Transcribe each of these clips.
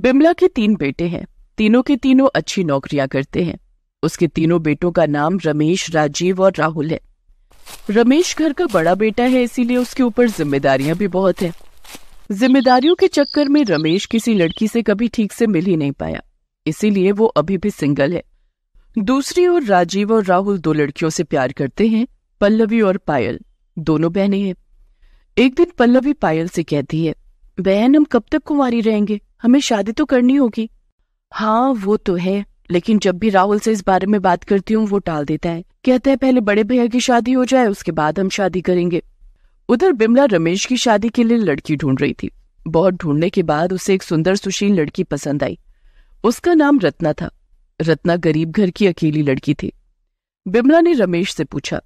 बिमला के तीन बेटे हैं तीनों के तीनों अच्छी नौकरियां करते हैं उसके तीनों बेटों का नाम रमेश राजीव और राहुल है रमेश घर का बड़ा बेटा है इसीलिए उसके ऊपर जिम्मेदारियां भी बहुत है जिम्मेदारियों के चक्कर में रमेश किसी लड़की से कभी ठीक से मिल ही नहीं पाया इसीलिए वो अभी भी सिंगल है दूसरी ओर राजीव और राहुल दो लड़कियों से प्यार करते हैं पल्लवी और पायल दोनों बहनें हैं एक दिन पल्लवी पायल से कहती है बहन हम कब तक कुंवारी रहेंगे हमें शादी तो करनी होगी हाँ वो तो है लेकिन जब भी राहुल से इस बारे में बात करती हूँ वो टाल देता है कहता है पहले बड़े भैया की शादी हो जाए उसके बाद हम शादी करेंगे उधर बिमला रमेश की शादी के लिए लड़की ढूंढ रही थी बहुत ढूंढने के बाद उसे एक सुंदर सुशील लड़की पसंद आई उसका नाम रत्ना था रत्ना गरीब घर की अकेली लड़की थी बिमला ने रमेश से पूछा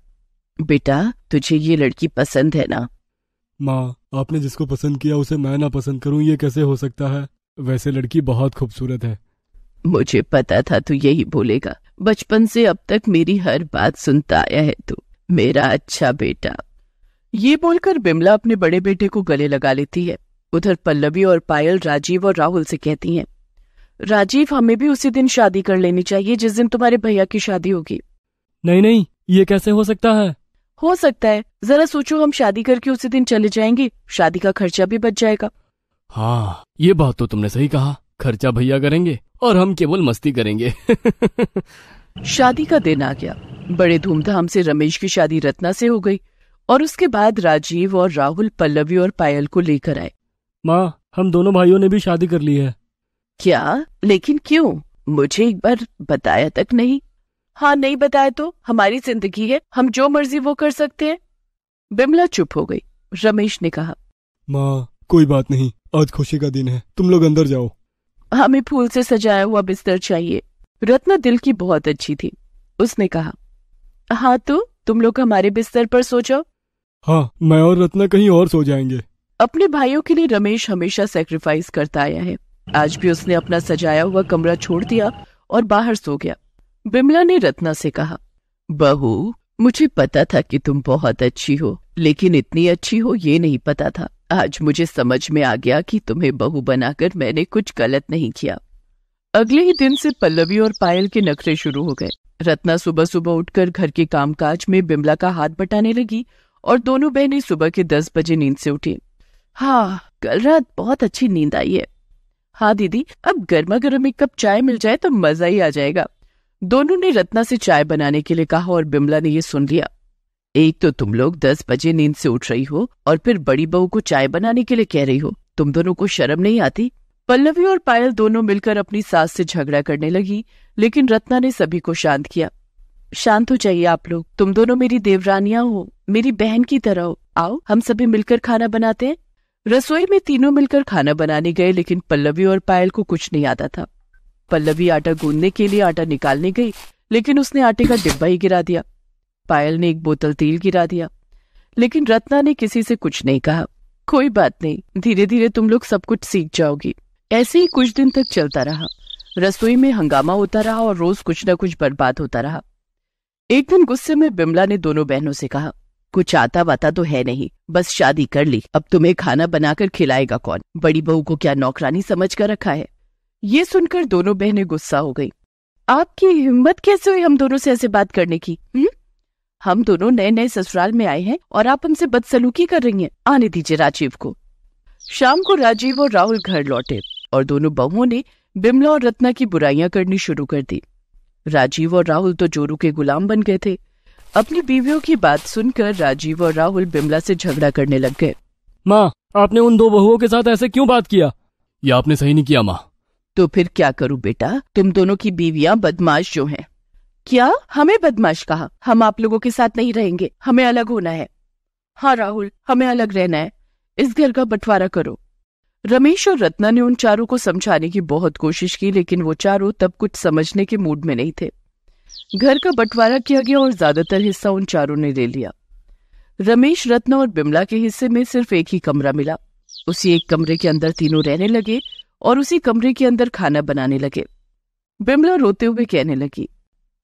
बेटा तुझे ये लड़की पसंद है ना माँ आपने जिसको पसंद किया उसे मैं ना पसंद करूँ ये कैसे हो सकता है वैसे लड़की बहुत खूबसूरत है मुझे पता था तू यही बोलेगा बचपन से अब तक मेरी हर बात सुनता आया है तू मेरा अच्छा बेटा ये बोलकर बिमला अपने बड़े बेटे को गले लगा लेती है उधर पल्लवी और पायल राजीव और राहुल से कहती हैं राजीव हमें भी उसी दिन शादी कर लेनी चाहिए जिस दिन तुम्हारे भैया की शादी होगी नहीं नहीं ये कैसे हो सकता है हो सकता है जरा सोचो हम शादी करके उसी दिन चले जाएंगे शादी का खर्चा भी बच जाएगा हाँ ये बात तो तुमने सही कहा खर्चा भैया करेंगे और हम केवल मस्ती करेंगे शादी का दिन आ गया बड़े धूमधाम से रमेश की शादी रत्ना से हो गई और उसके बाद राजीव और राहुल पल्लवी और पायल को लेकर आए माँ हम दोनों भाइयों ने भी शादी कर ली है क्या लेकिन क्यों मुझे एक बार बताया तक नहीं हाँ नहीं बताया तो हमारी जिंदगी है हम जो मर्जी वो कर सकते हैं बिमला चुप हो गई रमेश ने कहा माँ कोई बात नहीं आज खुशी का दिन है तुम लोग अंदर जाओ हमें फूल से सजाया हुआ बिस्तर चाहिए रत्ना दिल की बहुत अच्छी थी उसने कहा हाँ तो तुम लोग हमारे बिस्तर पर सो जाओ हाँ मैं और रत्ना कहीं और सो जाएंगे अपने भाइयों के लिए रमेश हमेशा सेक्रीफाइस करता आया है आज भी उसने अपना सजाया हुआ कमरा छोड़ दिया और बाहर सो गया बिमला ने रत्ना से कहा बहू मुझे पता था कि तुम बहुत अच्छी हो लेकिन इतनी अच्छी हो ये नहीं पता था आज मुझे समझ में आ गया कि तुम्हें बहू बनाकर मैंने कुछ गलत नहीं किया अगले ही दिन से पल्लवी और पायल के नखरे शुरू हो गए रत्ना सुबह सुबह उठकर घर के कामकाज में बिमला का हाथ बटाने लगी और दोनों बहनें सुबह के दस बजे नींद से उठी हाँ कल रात बहुत अच्छी नींद आई है हाँ दीदी अब गर्मा गर्म एक कप चाय मिल जाए तो मजा ही आ जाएगा दोनों ने रत्ना से चाय बनाने के लिए कहा और बिमला ने यह सुन लिया एक तो तुम लोग दस बजे नींद से उठ रही हो और फिर बड़ी बहू को चाय बनाने के लिए कह रही हो तुम दोनों को शर्म नहीं आती पल्लवी और पायल दोनों मिलकर अपनी सास से झगड़ा करने लगी लेकिन रत्ना ने सभी को शांत किया शांत हो जाइए आप लोग तुम दोनों मेरी देवरानिया हो मेरी बहन की तरह हो आओ हम सभी मिलकर खाना बनाते हैं रसोई में तीनों मिलकर खाना बनाने गए लेकिन पल्लवी और पायल को कुछ नहीं आता था पल्लवी आटा गूंदने के लिए आटा निकालने गई लेकिन उसने आटे का डिब्बा ही गिरा दिया पायल ने एक बोतल तेल गिरा दिया लेकिन रत्ना ने किसी से कुछ नहीं कहा कोई बात नहीं धीरे धीरे तुम लोग सब कुछ सीख जाओगी ऐसे ही कुछ दिन तक चलता रहा रसोई में हंगामा होता रहा और रोज कुछ न कुछ बर्बाद होता रहा एक दिन गुस्से में बिमला ने दोनों बहनों से कहा कुछ आता वाता तो है नहीं बस शादी कर ली अब तुम्हें खाना बनाकर खिलाएगा कौन बड़ी बहू को क्या नौकरानी समझ कर रखा है ये सुनकर दोनों बहनें गुस्सा हो गई आपकी हिम्मत कैसे हुई हम दोनों से ऐसे बात करने की हुँ? हम्म? हम दोनों नए नए ससुराल में आए हैं और आप हमसे बदसलूकी कर रही हैं आने दीजिए राजीव को शाम को राजीव और राहुल घर लौटे और दोनों बहुओं ने बिमला और रत्ना की बुराइयां करनी शुरू कर दी राजीव और राहुल तो जोरू के गुलाम बन गए थे अपनी बीवियों की बात सुनकर राजीव और राहुल बिमला से झगड़ा करने लग गए माँ आपने उन दो बहुओं के साथ ऐसे क्यों बात किया ये आपने सही नहीं किया माँ तो फिर क्या करूँ बेटा तुम दोनों की बीवियाँ बदमाश जो हैं क्या हमें बदमाश कहा हम आप लोगों के साथ नहीं रहेंगे हमें अलग होना है हाँ राहुल हमें अलग रहना है इस घर का बंटवारा करो रमेश और रत्ना ने उन चारों को समझाने की बहुत कोशिश की लेकिन वो चारों तब कुछ समझने के मूड में नहीं थे घर का बंटवारा किया गया और ज्यादातर हिस्सा उन चारों ने ले लिया रमेश रत्ना और बिमला के हिस्से में सिर्फ एक ही कमरा मिला उसी एक कमरे के अंदर तीनों रहने लगे और उसी कमरे के अंदर खाना बनाने लगे बिमला रोते हुए कहने लगी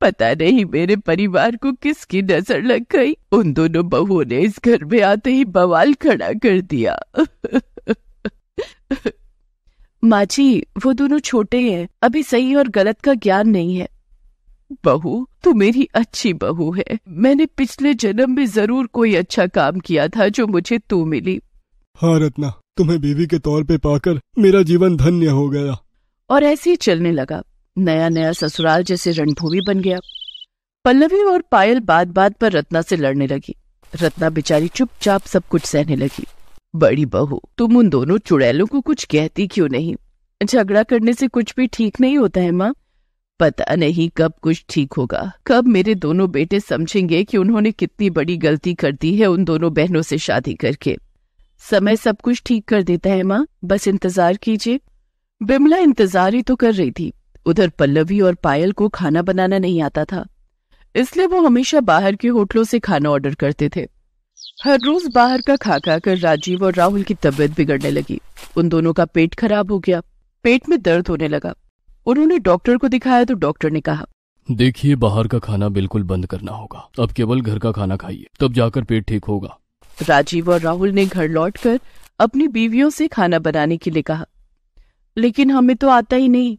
पता नहीं मेरे परिवार को किसकी नजर लग गई उन दोनों बहुओं ने इस घर में आते ही बवाल खड़ा कर दिया माँ जी वो दोनों छोटे हैं अभी सही और गलत का ज्ञान नहीं है बहू तू मेरी अच्छी बहू है मैंने पिछले जन्म में जरूर कोई अच्छा काम किया था जो मुझे तू मिली हाँ रत्ना तुम्हें बीवी के तौर पे पाकर मेरा जीवन धन्य हो गया और ऐसे ही चलने लगा नया नया ससुराल जैसे रणभूमि बन गया पल्लवी और पायल बात बात पर रत्ना से लड़ने लगी रत्ना बिचारी चुपचाप सब कुछ सहने लगी बड़ी बहू तुम उन दोनों चुड़ैलों को कुछ कहती क्यों नहीं झगड़ा करने से कुछ भी ठीक नहीं होता है माँ पता नहीं कब कुछ ठीक होगा कब मेरे दोनों बेटे समझेंगे कि उन्होंने कितनी बड़ी गलती कर दी है उन दोनों बहनों से शादी करके समय सब कुछ ठीक कर देता है माँ बस इंतजार कीजिए बिमला इंतजार ही तो कर रही थी उधर पल्लवी और पायल को खाना बनाना नहीं आता था इसलिए वो हमेशा बाहर के होटलों से खाना ऑर्डर करते थे हर रोज बाहर का खा खा कर राजीव और राहुल की तबीयत बिगड़ने लगी उन दोनों का पेट खराब हो गया पेट में दर्द होने लगा उन्होंने डॉक्टर को दिखाया तो डॉक्टर ने कहा देखिए बाहर का खाना बिल्कुल बंद करना होगा अब केवल घर का खाना खाइए तब जाकर पेट ठीक होगा राजीव और राहुल ने घर लौट कर अपनी बीवियों से खाना बनाने के लिए कहा लेकिन हमें तो आता ही नहीं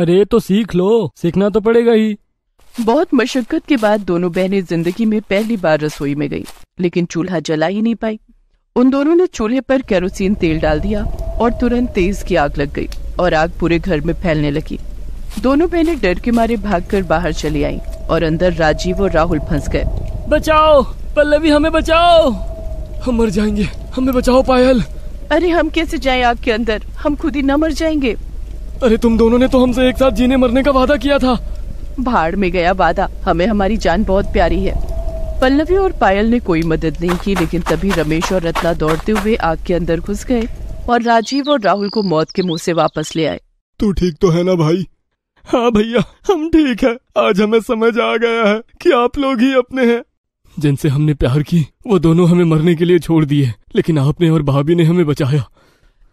अरे तो सीख लो सीखना तो पड़ेगा ही बहुत मशक्कत के बाद दोनों बहनें जिंदगी में पहली बार रसोई में गयी लेकिन चूल्हा जला ही नहीं पाई उन दोनों ने चूल्हे पर केरोसिन तेल डाल दिया और तुरंत तेज की आग लग गई और आग पूरे घर में फैलने लगी दोनों बहनें डर के मारे भागकर बाहर चली आईं और अंदर राजीव और राहुल फंस गए बचाओ पल्लवी हमें बचाओ हम मर जाएंगे हमें बचाओ पायल अरे हम कैसे जाएं आग के अंदर हम खुद ही न मर जाएंगे अरे तुम दोनों ने तो हमसे एक साथ जीने मरने का वादा किया था भाड़ में गया वादा हमें हमारी जान बहुत प्यारी है पल्लवी और पायल ने कोई मदद नहीं की लेकिन तभी रमेश और रत्ना दौड़ते हुए आग के अंदर घुस गए और राजीव और राहुल को मौत के मुंह से वापस ले आए तू ठीक तो है ना भाई हाँ भैया हम ठीक है आज हमें समझ आ गया है कि आप लोग ही अपने हैं जिनसे हमने प्यार की वो दोनों हमें मरने के लिए छोड़ दिए लेकिन आपने और भाभी ने हमें बचाया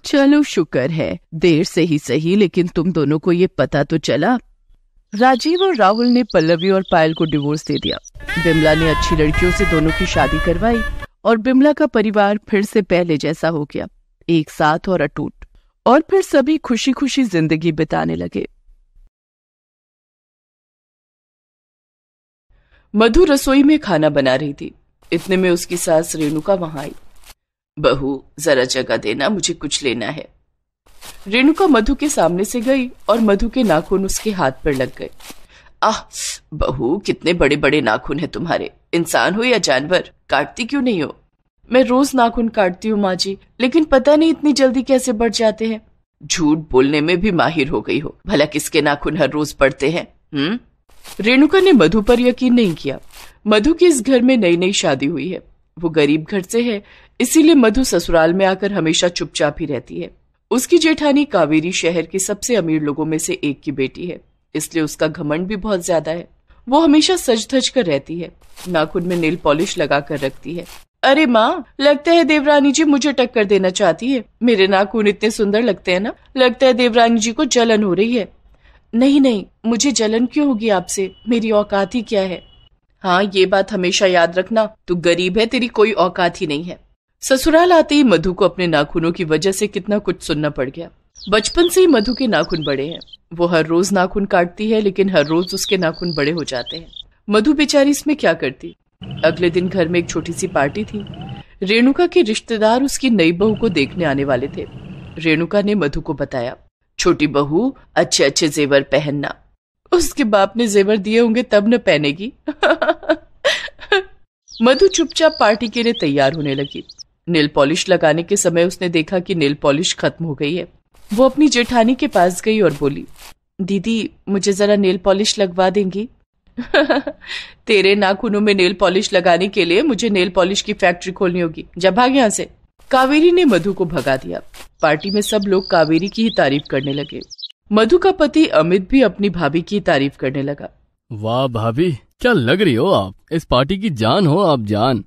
चलो शुक्र है देर से ही सही लेकिन तुम दोनों को ये पता तो चला राजीव और राहुल ने पल्लवी और पायल को डिवोर्स दे दिया बिमला ने अच्छी लड़कियों से दोनों की शादी करवाई और बिमला का परिवार फिर से पहले जैसा हो गया एक साथ और अटूट और फिर सभी खुशी खुशी जिंदगी बिताने लगे मधु रसोई में खाना बना रही थी इतने में उसकी सास रेणुका वहां आई बहू जरा जगह देना मुझे कुछ लेना है रेणुका मधु के सामने से गई और मधु के नाखून उसके हाथ पर लग गए आह बहू कितने बड़े बड़े नाखून है तुम्हारे इंसान हो या जानवर काटती क्यों नहीं हो मैं रोज नाखून काटती हूँ माँ जी लेकिन पता नहीं इतनी जल्दी कैसे बढ़ जाते हैं झूठ बोलने में भी माहिर हो गई हो भला किसके नाखून हर रोज बढ़ते हैं हम्म? रेणुका ने मधु पर यकीन नहीं किया मधु की इस घर में नई नई शादी हुई है वो गरीब घर से है इसीलिए मधु ससुराल में आकर हमेशा चुपचाप ही रहती है उसकी जेठानी कावेरी शहर के सबसे अमीर लोगों में से एक की बेटी है इसलिए उसका घमंड भी बहुत ज्यादा है वो हमेशा सज धज कर रहती है नाखून में नेल पॉलिश लगा कर रखती है अरे माँ लगता है देवरानी जी मुझे टक्कर देना चाहती है मेरे नाखून इतने सुंदर लगते हैं ना लगता है देवरानी जी को जलन हो रही है नहीं नहीं मुझे जलन क्यों होगी आपसे मेरी औकात ही क्या है हाँ ये बात हमेशा याद रखना तू गरीब है तेरी कोई औकात ही नहीं है ससुराल आते ही मधु को अपने नाखूनों की वजह से कितना कुछ सुनना पड़ गया बचपन से ही मधु के नाखून बड़े हैं वो हर रोज नाखून काटती है लेकिन हर रोज उसके नाखून बड़े हो जाते हैं मधु बेचारी इसमें क्या करती अगले दिन घर में एक छोटी सी पार्टी थी रेणुका के रिश्तेदार उसकी नई बहू को देखने आने वाले थे रेणुका ने मधु को बताया छोटी बहू अच्छे अच्छे जेवर पहनना उसके बाप ने जेवर दिए होंगे तब न पहनेगी मधु चुपचाप पार्टी के लिए तैयार होने लगी नील पॉलिश लगाने के समय उसने देखा कि नील पॉलिश खत्म हो गई है वो अपनी जेठानी के पास गई और बोली दीदी मुझे जरा नेल पॉलिश लगवा देंगी तेरे नाखूनों में नेल पॉलिश लगाने के लिए मुझे नेल पॉलिश की फैक्ट्री खोलनी होगी जब भाग यहाँ से कावेरी ने मधु को भगा दिया पार्टी में सब लोग कावेरी की ही तारीफ करने लगे मधु का पति अमित भी अपनी भाभी की तारीफ करने लगा वाह भाभी क्या लग रही हो आप इस पार्टी की जान हो आप जान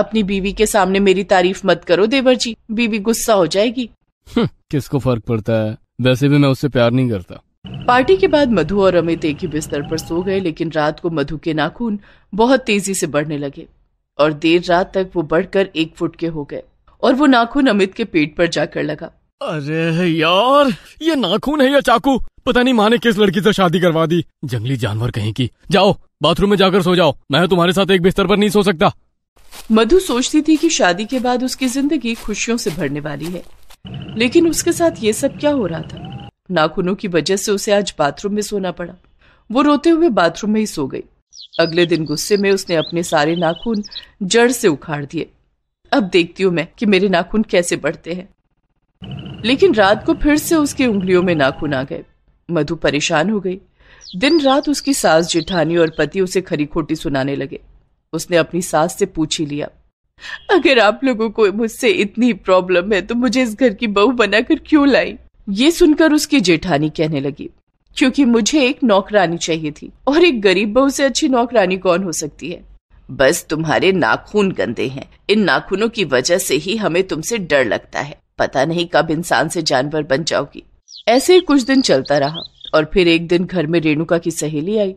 अपनी बीवी के सामने मेरी तारीफ मत करो देवर जी बीवी गुस्सा हो जाएगी हम्म, किसको फर्क पड़ता है वैसे भी मैं उससे प्यार नहीं करता पार्टी के बाद मधु और अमित एक ही बिस्तर पर सो गए लेकिन रात को मधु के नाखून बहुत तेजी से बढ़ने लगे और देर रात तक वो बढ़कर एक फुट के हो गए और वो नाखून अमित के पेट पर जाकर लगा अरे यार ये नाखून है या चाकू पता नहीं माँ ने किस लड़की से शादी करवा दी जंगली जानवर कहीं की जाओ बाथरूम में जाकर सो जाओ मैं तुम्हारे साथ एक बिस्तर पर नहीं सो सकता मधु सोचती थी कि शादी के बाद उसकी जिंदगी खुशियों से भरने वाली है लेकिन उसके साथ ये सब क्या हो रहा था नाखूनों की वजह से उसे आज बाथरूम में सोना पड़ा वो रोते हुए बाथरूम में ही सो गई अगले दिन गुस्से में उसने अपने सारे नाखून जड़ से उखाड़ दिए अब देखती हूँ मैं कि मेरे नाखून कैसे बढ़ते हैं लेकिन रात को फिर से उसकी उंगलियों में नाखून आ गए मधु परेशान हो गई दिन रात उसकी सास जेठानी और पति उसे खरी खोटी सुनाने लगे उसने अपनी सास से पूछ ही लिया अगर आप लोगों को मुझसे इतनी प्रॉब्लम है तो मुझे इस घर की बहू बनाकर क्यों लाई ये सुनकर उसकी जेठानी कहने लगी क्योंकि मुझे एक नौकरानी चाहिए थी और एक गरीब बहू से अच्छी नौकरानी कौन हो सकती है बस तुम्हारे नाखून गंदे हैं इन नाखूनों की वजह से ही हमें तुमसे डर लगता है पता नहीं कब इंसान से जानवर बन जाओगी ऐसे ही कुछ दिन चलता रहा और फिर एक दिन घर में रेणुका की सहेली आई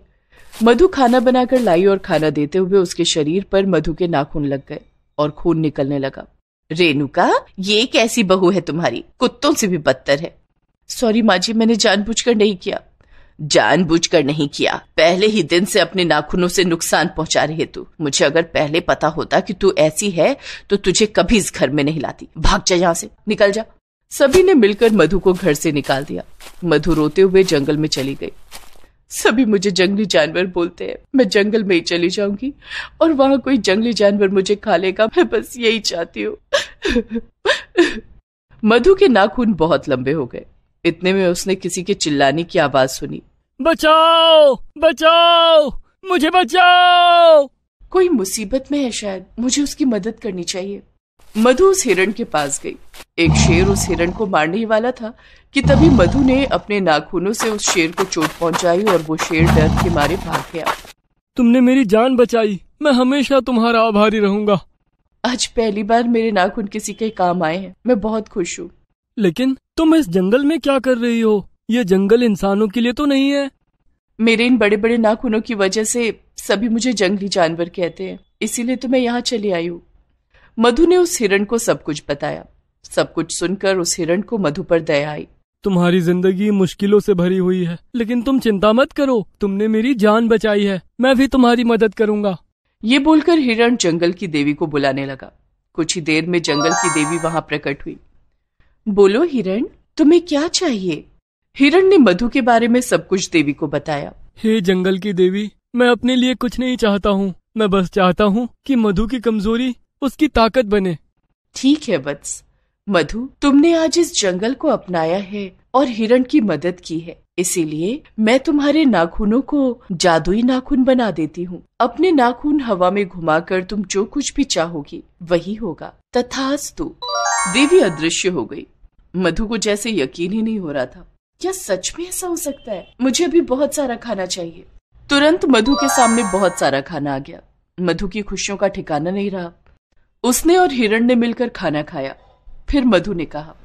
मधु खाना बनाकर लाई और खाना देते हुए उसके शरीर पर मधु के नाखून लग गए और खून निकलने लगा रेणुका ये कैसी बहू है तुम्हारी कुत्तों से भी बदतर है सॉरी माँ जी मैंने जानबूझकर नहीं किया जानबूझकर नहीं किया पहले ही दिन से अपने नाखूनों से नुकसान पहुंचा रहे तू मुझे अगर पहले पता होता कि तू ऐसी है तो तुझे कभी इस घर में नहीं लाती भाग जा यहाँ से निकल जा सभी ने मिलकर मधु को घर से निकाल दिया मधु रोते हुए जंगल में चली गई सभी मुझे जंगली जानवर बोलते हैं मैं जंगल में ही चली जाऊंगी और वहां कोई जंगली जानवर मुझे खा लेगा मैं बस यही चाहती हूँ मधु के नाखून बहुत लंबे हो गए इतने में उसने किसी के चिल्लाने की आवाज सुनी बचाओ बचाओ मुझे बचाओ कोई मुसीबत में है शायद मुझे उसकी मदद करनी चाहिए मधु उस हिरण के पास गई एक शेर उस हिरण को मारने ही वाला था कि तभी मधु ने अपने नाखूनों से उस शेर को चोट पहुंचाई और वो शेर डर के मारे भाग गया तुमने मेरी जान बचाई मैं हमेशा तुम्हारा आभारी रहूंगा आज पहली बार मेरे नाखून किसी के काम आए हैं मैं बहुत खुश हूँ लेकिन तुम इस जंगल में क्या कर रही हो ये जंगल इंसानों के लिए तो नहीं है मेरे इन बड़े बड़े नाखूनों की वजह से सभी मुझे जंगली जानवर कहते हैं इसीलिए तो मैं यहाँ चली आई हूँ मधु ने उस हिरण को सब कुछ बताया सब कुछ सुनकर उस हिरण को मधु पर दया आई तुम्हारी जिंदगी मुश्किलों से भरी हुई है लेकिन तुम चिंता मत करो तुमने मेरी जान बचाई है मैं भी तुम्हारी मदद करूंगा ये बोलकर हिरण जंगल की देवी को बुलाने लगा कुछ ही देर में जंगल की देवी वहाँ प्रकट हुई बोलो हिरण तुम्हें क्या चाहिए हिरण ने मधु के बारे में सब कुछ देवी को बताया हे जंगल की देवी मैं अपने लिए कुछ नहीं चाहता हूँ मैं बस चाहता हूँ कि मधु की कमजोरी उसकी ताकत बने ठीक है वत्स मधु तुमने आज इस जंगल को अपनाया है और हिरण की मदद की है इसीलिए मैं तुम्हारे नाखूनों को जादुई नाखून बना देती हूँ अपने नाखून हवा में घुमाकर तुम जो कुछ भी चाहोगी वही होगा तथास्तु देवी अदृश्य हो गई मधु को जैसे यकीन ही नहीं हो रहा था क्या सच में ऐसा हो सकता है मुझे अभी बहुत सारा खाना चाहिए तुरंत मधु के सामने बहुत सारा खाना आ गया मधु की खुशियों का ठिकाना नहीं रहा उसने और हिरण ने मिलकर खाना खाया फिर मधु ने कहा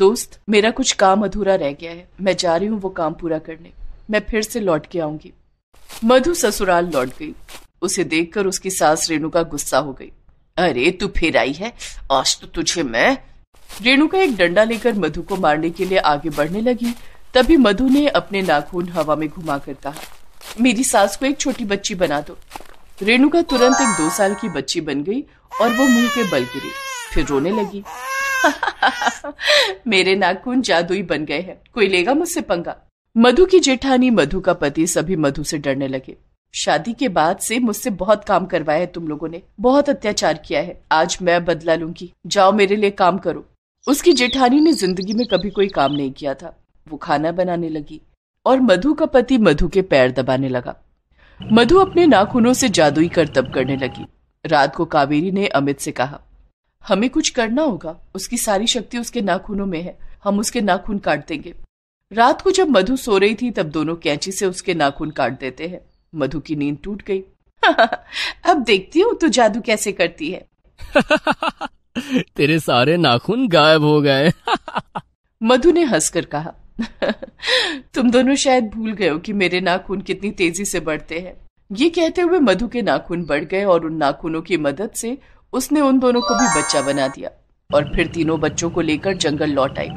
दोस्त मेरा कुछ काम अधूरा रह गया है मैं जा रही हूँ वो काम पूरा करने मैं फिर से लौट के आऊंगी मधु ससुराल लौट गई उसे देखकर उसकी सास रेणुका गुस्सा हो गई अरे तू फिर आई है आज तो तुझे मैं रेणुका एक डंडा लेकर मधु को मारने के लिए आगे बढ़ने लगी तभी मधु ने अपने नाखून हवा में घुमाकर कहा मेरी सास को एक छोटी बच्ची बना दो रेणुका तुरंत एक दो साल की बच्ची बन गई और वो मुंह के बल गिरी फिर रोने लगी मेरे नाखून जादुई बन गए हैं कोई लेगा मुझसे पंगा मधु की जेठानी मधु का पति सभी मधु से डरने लगे शादी के बाद से मुझसे बहुत काम करवाया है तुम लोगों ने बहुत अत्याचार किया है आज मैं बदला लूंगी जाओ मेरे लिए काम करो उसकी जेठानी ने जिंदगी में कभी कोई काम नहीं किया था वो खाना बनाने लगी और मधु का पति मधु के पैर दबाने लगा मधु अपने नाखूनों से जादुई करतब करने लगी रात को कावेरी ने अमित से कहा हमें कुछ करना होगा उसकी सारी शक्ति उसके नाखूनों में है हम उसके नाखून काट देंगे रात को जब मधु सो रही थी तब दोनों कैंची से उसके नाखून काट देते हैं मधु की नींद टूट गई अब देखती हूँ तू जादू कैसे करती है तेरे सारे नाखून गायब हो गए मधु ने हंसकर कहा तुम दोनों शायद भूल गए हो कि मेरे नाखून कितनी तेजी से बढ़ते हैं ये कहते हुए मधु के नाखून बढ़ गए और उन नाखूनों की मदद से उसने उन दोनों को भी बच्चा बना दिया और फिर तीनों बच्चों को लेकर जंगल लौट आई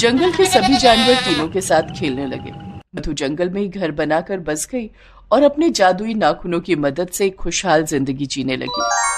जंगल के सभी जानवर तीनों के साथ खेलने लगे मधु जंगल में ही घर बनाकर बस गई और अपने जादुई नाखूनों की मदद से खुशहाल जिंदगी जीने लगी